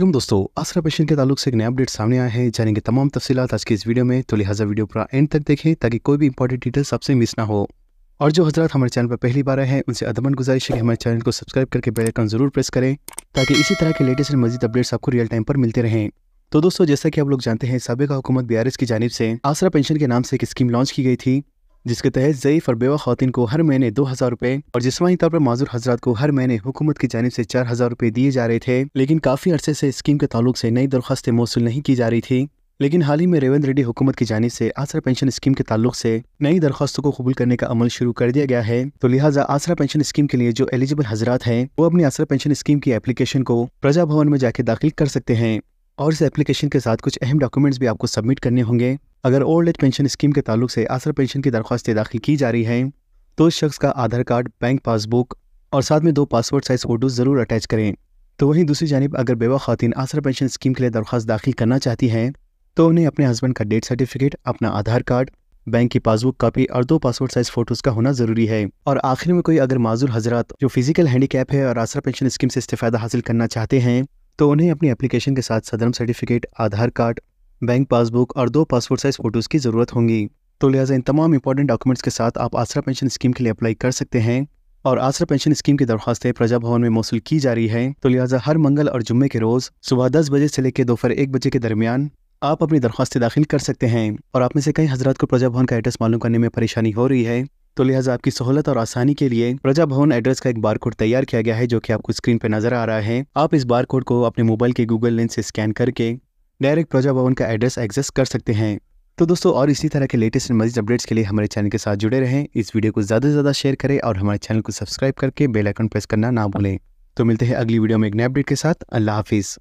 एकदम दोस्तों आसरा पेशेंट के तालुक से एक नया अपडेट सामने आया है जानेंगे तमाम तफसीत आज की इस वीडियो में तो लिहाजा वीडियो पूरा एंड तक देखें ताकि कोई भी इंपॉर्टेंट डिटेल्स आपसे मिस ना हो और जो हजरत हमारे चैनल पर पहली बार आए हैं उनसे अदमन गुजारिश है कि हमारे चैनल को सब्सक्राइब करके बेल आइकन जरूर प्रेस करें ताकि इसी तरह के लेटेस्ट और मजीद अपडेट्स आपको रियल टाइम पर मिलते रहें तो दोस्तों जैसा कि आप लोग जानते हैं सबका हुकूमत बी की जानब से आसरा पेंशन के नाम से एक स्कीम लॉन्च की गई थी जिसके तहत ज़यीफ और बेवा खातिन को हर महीने दो हज़ार रुपये और जिसमानी तौर पर माजूर हजरात को हर महीने हुकूमत की जानब से चार हज़ार रुपये दिए जा रहे थे लेकिन काफ़ी अरसे ऐसी स्कीम के तालुक से नई दरख्वास्तें मौसू नहीं की जा रही थी लेकिन हाल ही में रेवंत रेड्डी हुकूमत की जानब से आसरा पेंशन स्कीम के ताल्लुक से नई दरखास्तों को कबूल करने का अमल शुरू कर दिया गया है तो लिहाजा आसरा पेंशन स्कीम के लिए जो एलिजिबल हजरात हैं वो अपनी आसरा पेंशन स्कीम की एप्लीकेशन को प्रजा भवन में जाके दाखिल कर सकते हैं और इस एप्लीकेशन के साथ कुछ अहम डॉक्यूमेंट्स भी आपको सबमिट करने होंगे अगर ओल्ड एज पेंशन स्कीम के ताल्लुक से आसर पेंशन की दरख्वास्तें दाखिल की जा रही हैं तो उस शख्स का आधार कार्ड बैंक पासबुक और साथ में दो पासपोर्ट साइज फ़ोटो ज़रूर अटैच करें तो वहीं दूसरी जानब अगर बेवा खातन आसर पेंशन स्कीम के लिए दरख्वास्त दाखिल करना चाहती हैं तो उन्हें अपने हस्बैंड का डेथ सर्टिफिकेट अपना आधार कार्ड बैंक की पासबुक कॉपी और दो पासपोर्ट साइज फोटोज का होना जरूरी है और आखिर में कोई अगर माजूर हजरत जो फिजिकल हैंडीकैप है और आसरा पेंशन स्कीम से इस्तेफादा हासिल करना चाहते हैं तो उन्हें अपनी एप्लीकेशन के साथ सदरम certificate Aadhaar card bank passbook और दो पासपोर्ट साइज फ़ोटोज़ की ज़रूरत होंगी तो लिहाजा इन तमाम इंपॉर्टेंट डॉक्यूमेंट्स के साथ आप आसरा पेंशन स्कीम के लिए अप्लाई कर सकते हैं और आसरा पेंशन स्कीम की दरखास्तें प्रजा भवन में मौसू की जा रही है तो लिहाजा हर मंगल और जुम्मे के रोज़ सुबह दस बजे से लेकर दोपहर एक बजे के दरमियान आप अपनी दरख्वास्तें दाखिल कर सकते हैं और आप में से कई हजरात को प्रजा भवन का एड्रेस मालूम करने में परेशानी हो रही है तो लिहाजा आपकी सहूलत और आसानी के लिए प्रजा भवन एड्रेस का एक बार कोड तैयार किया गया है जो कि आपको स्क्रीन पर नजर आ रहा है आप इस बार कोड को अपने मोबाइल के गूगल लेंस से स्कैन करके डायरेक्ट प्रजा भवन का एड्रेस एक्सेस कर सकते हैं तो दोस्तों और इसी तरह के लेटेस्ट मजीद अपडेट्स के लिए हमारे चैनल के साथ जुड़े रहें इस वीडियो को ज़्यादा से ज़्यादा शेयर करें और हमारे चैनल को सब्सक्राइब करके बेलाइकन प्रेस करना ना भूलें तो मिलते हैं अगली वीडियो में एक नए अपडेट के साथ अल्लाह हाफिज़